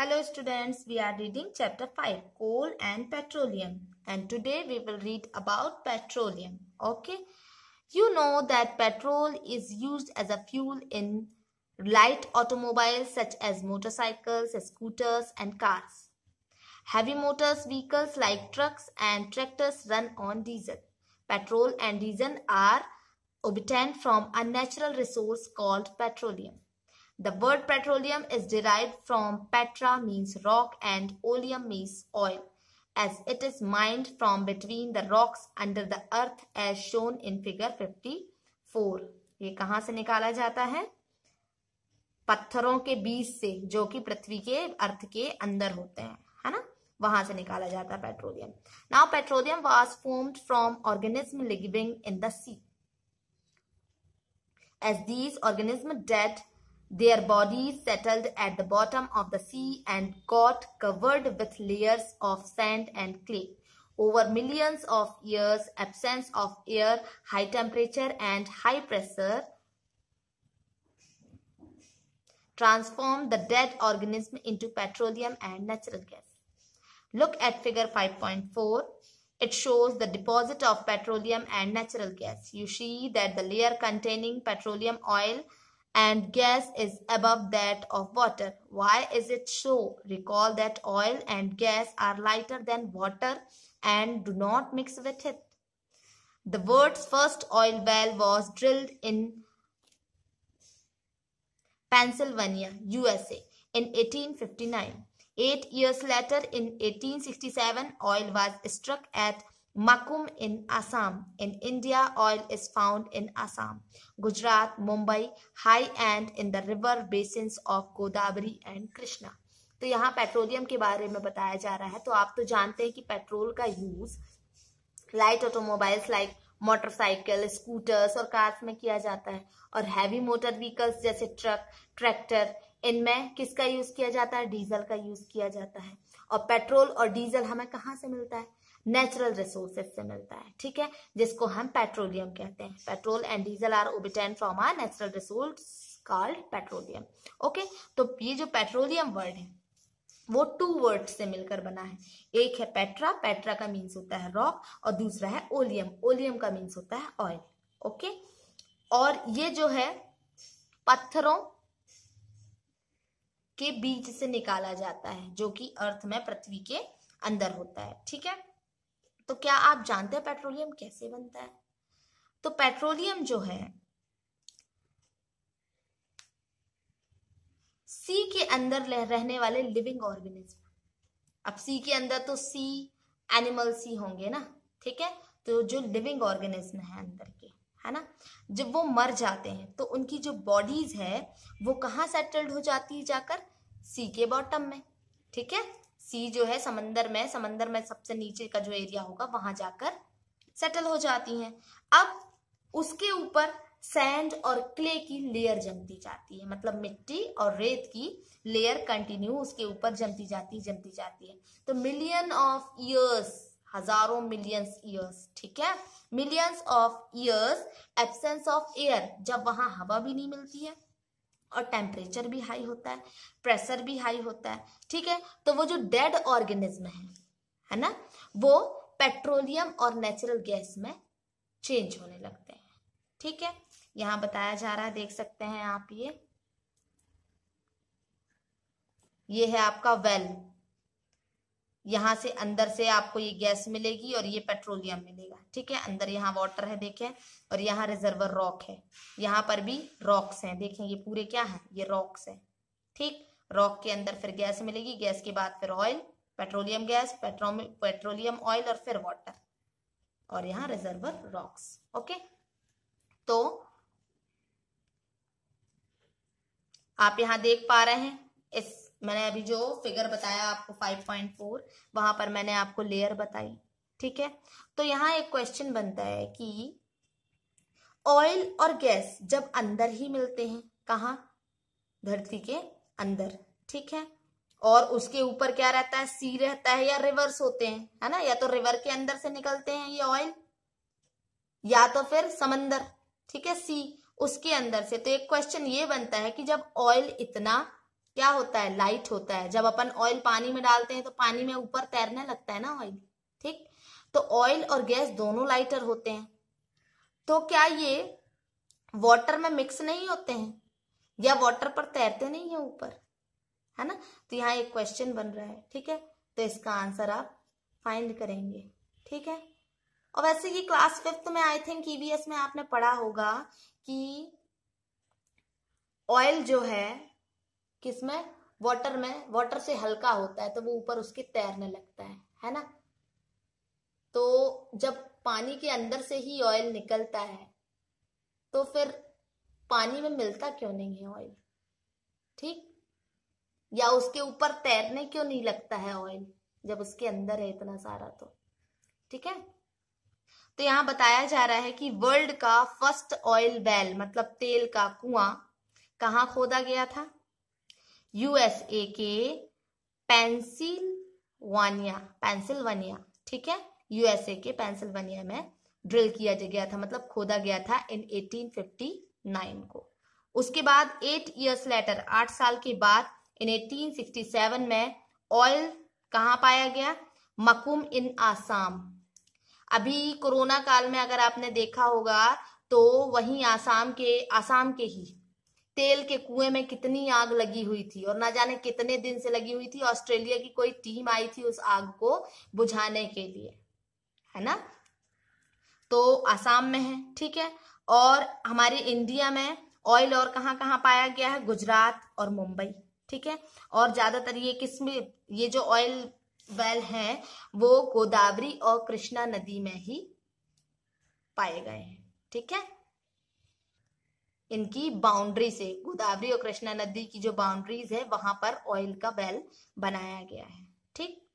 Hello students, we are reading chapter 5 coal and petroleum and today we will read about petroleum. Okay, you know that petrol is used as a fuel in light automobiles such as motorcycles, scooters and cars. Heavy motors vehicles like trucks and tractors run on diesel. Petrol and diesel are obtained from a natural resource called petroleum. The word petroleum is derived from petra means rock and oleum means oil as it is mined from between the rocks under the earth as shown in figure 54. ये कहां से निकाला जाता है पत्थरों के बीच से जो कि पृथ्वी के अर्थ के अंदर होते हैं है ना वहां से निकाला जाता है petroleum now petroleum was formed from organism living in the sea as these organism dead Their bodies settled at the bottom of the sea and got covered with layers of sand and clay. Over millions of years, absence of air, high temperature and high pressure transformed the dead organism into petroleum and natural gas. Look at figure 5.4. It shows the deposit of petroleum and natural gas. You see that the layer containing petroleum oil and gas is above that of water. Why is it so? Recall that oil and gas are lighter than water and do not mix with it. The world's first oil well was drilled in Pennsylvania, USA in 1859. Eight years later in 1867, oil was struck at Makum in Assam. In India, oil is found in Assam, Gujarat, Mumbai, high and in the river basins of Godavari and Krishna. तो यहाँ petroleum के बारे में बताया जा रहा है तो आप तो जानते हैं कि पेट्रोल का use light automobiles like motorcycle scooters और कार्स में किया जाता है और हैवी मोटर व्हीकल्स जैसे ट्रक ट्रैक्टर इनमें किसका यूज किया जाता है डीजल का यूज किया जाता है और पेट्रोल और डीजल हमें कहाँ से मिलता है नेचुरल रिसोर्सेज से मिलता है ठीक है जिसको हम पेट्रोलियम कहते हैं petrol and diesel are obtained from our natural resource called petroleum okay तो ये जो पेट्रोलियम वर्ड है वो टू वर्ड से मिलकर बना है एक है पेट्रा पेट्रा का मीन्स होता है रॉक और दूसरा है ओलियम ओलियम का मीन्स होता है ऑयल ओके और ये जो है पत्थरों के बीच से निकाला जाता है जो कि अर्थ में पृथ्वी के अंदर होता है ठीक है तो क्या आप जानते हैं पेट्रोलियम कैसे बनता है तो पेट्रोलियम जो है सी के अंदर रहने वाले लिविंग ऑर्गेनिज्म अब सी के अंदर तो सी एनिमल्स ही होंगे ना ठीक है तो जो लिविंग ऑर्गेनिज्म है अंदर के है ना जब वो मर जाते हैं तो उनकी जो बॉडीज है वो कहाँ सेटल्ड हो जाती है जाकर सी के बॉटम में ठीक है सी जो है समंदर में समंदर में सबसे नीचे का जो एरिया होगा वहां जाकर सेटल हो जाती हैं अब उसके ऊपर सैंड और क्ले की लेयर जमती जाती है मतलब मिट्टी और रेत की लेयर कंटिन्यू उसके ऊपर जमती जाती है जमती जाती है तो मिलियन ऑफ ईयर्स हजारों मिलियंस ईयर्स ठीक है millions of years absence of air जब वहां हवा भी नहीं मिलती है और टेम्परेचर भी हाई होता है प्रेशर भी हाई होता है ठीक है तो वो जो डेड ऑर्गेनिज्म है है ना वो पेट्रोलियम और नेचुरल गैस में चेंज होने लगते हैं ठीक है यहाँ बताया जा रहा है देख सकते हैं आप ये ये है आपका वेल यहाँ से अंदर से आपको ये गैस मिलेगी और ये पेट्रोलियम मिलेगा ठीक है अंदर यहाँ वाटर है देखें और यहाँ रिजर्वर रॉक है यहाँ पर भी रॉक्स हैं देखें ये पूरे क्या है ये रॉक्स हैं ठीक रॉक के अंदर फिर गैस मिलेगी गैस के बाद फिर oil petroleum gas petro petroleum oil और फिर वाटर और यहाँ रिजर्वर रॉक्स ओके तो आप यहाँ देख पा रहे हैं इस मैंने अभी जो फिगर बताया आपको 5.4 वहां पर मैंने आपको लेयर बताई ठीक है तो यहाँ एक क्वेश्चन बनता है कि ऑयल और गैस जब अंदर ही मिलते हैं कहा धरती के अंदर ठीक है और उसके ऊपर क्या रहता है सी रहता है या रिवर्स होते हैं है ना या तो रिवर के अंदर से निकलते हैं ये ऑयल या तो फिर समंदर ठीक है सी उसके अंदर से तो एक क्वेश्चन ये बनता है कि जब ऑयल इतना क्या होता है लाइट होता है जब अपन ऑयल पानी में डालते हैं तो पानी में ऊपर तैरने लगता है ना ऑयल ठीक तो ऑयल और गैस दोनों लाइटर होते हैं तो क्या ये वाटर में मिक्स नहीं होते हैं या वाटर पर तैरते नहीं है ऊपर है ना तो यहाँ एक क्वेश्चन बन रहा है ठीक है तो इसका आंसर आप फाइंड करेंगे ठीक है और वैसे ये क्लास फिफ्थ में आई थिंक ईवीएस में आपने पढ़ा होगा कि ऑयल जो है किसमें वाटर में वाटर से हल्का होता है तो वो ऊपर उसके तैरने लगता है है ना तो जब पानी के अंदर से ही ऑयल निकलता है तो फिर पानी में मिलता क्यों नहीं है ऑयल ठीक या उसके ऊपर तैरने क्यों नहीं लगता है ऑयल जब उसके अंदर है इतना सारा तो ठीक है तो यहाँ बताया जा रहा है कि वर्ल्ड का फर्स्ट ऑयल वेल मतलब तेल का कुआं कहाँ खोदा गया था यूएसए के पेंसिलवानिया पेंसिलवानिया ठीक है यूएसए के पेंसिलवानिया में ड्रिल किया गया था मतलब खोदा गया था इन 1859 को उसके बाद एट ईयर्स लेटर आठ साल के बाद इन 1867 में ऑयल कहाँ पाया गया मकुम इन आसाम अभी कोरोना काल में अगर आपने देखा होगा तो वहीं आसाम के आसाम के ही तेल के कुएं में कितनी आग लगी हुई थी और ना जाने कितने दिन से लगी हुई थी ऑस्ट्रेलिया की कोई टीम आई थी उस आग को बुझाने के लिए है ना तो आसाम में है ठीक है और हमारे इंडिया में ऑयल और कहाँ कहाँ पाया गया है गुजरात और मुंबई ठीक है और ज्यादातर ये किस्म ये जो ऑयल वेल है वो गोदावरी और कृष्णा नदी में ही पाए गए हैं ठीक है इनकी बाउंड्री से गोदावरी और कृष्णा नदी की जो बाउंड्रीज है वहां पर ऑयल का वेल बनाया गया है ठीक